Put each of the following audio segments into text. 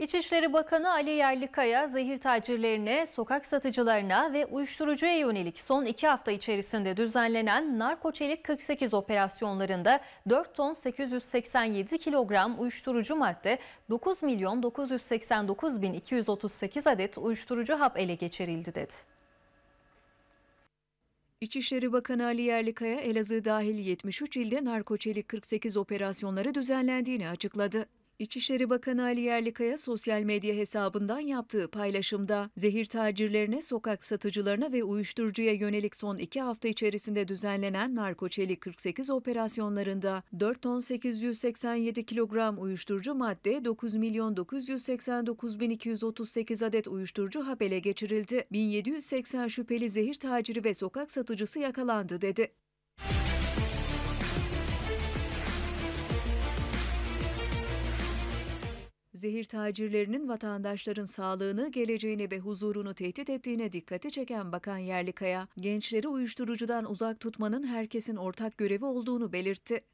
İçişleri Bakanı Ali Yerlikaya zehir tacirlerine, sokak satıcılarına ve uyuşturucuya yönelik son iki hafta içerisinde düzenlenen narkoçelik 48 operasyonlarında 4 ton 887 kilogram uyuşturucu madde, 9 milyon 989 bin 238 adet uyuşturucu hap ele geçirildi dedi. İçişleri Bakanı Ali Yerlikaya Elazığ dahil 73 ilde narkoçelik 48 operasyonları düzenlendiğini açıkladı. İçişleri Bakanı Ali Yerlikaya sosyal medya hesabından yaptığı paylaşımda zehir tacirlerine, sokak satıcılarına ve uyuşturucuya yönelik son iki hafta içerisinde düzenlenen narkoçeli 48 operasyonlarında 4 ton 887 kilogram uyuşturucu madde, 9 milyon 989 bin 238 adet uyuşturucu habele geçirildi. 1780 şüpheli zehir taciri ve sokak satıcısı yakalandı dedi. zehir tacirlerinin vatandaşların sağlığını, geleceğini ve huzurunu tehdit ettiğine dikkati çeken Bakan Yerlikaya, gençleri uyuşturucudan uzak tutmanın herkesin ortak görevi olduğunu belirtti.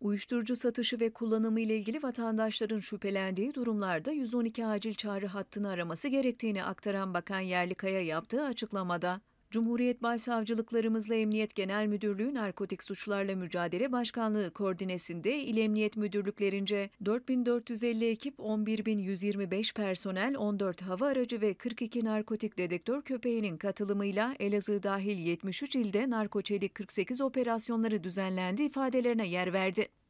Uyuşturucu satışı ve kullanımı ile ilgili vatandaşların şüphelendiği durumlarda 112 acil çağrı hattını araması gerektiğini aktaran Bakan Yerlikaya yaptığı açıklamada Cumhuriyet Başsavcılıklarımızla Emniyet Genel Müdürlüğü Narkotik Suçlarla Mücadele Başkanlığı koordinesinde İl Emniyet Müdürlüklerince 4450 ekip, 11125 personel, 14 hava aracı ve 42 narkotik dedektör köpeğinin katılımıyla Elazığ dahil 73 ilde narkoçelik 48 operasyonları düzenlendi ifadelerine yer verdi.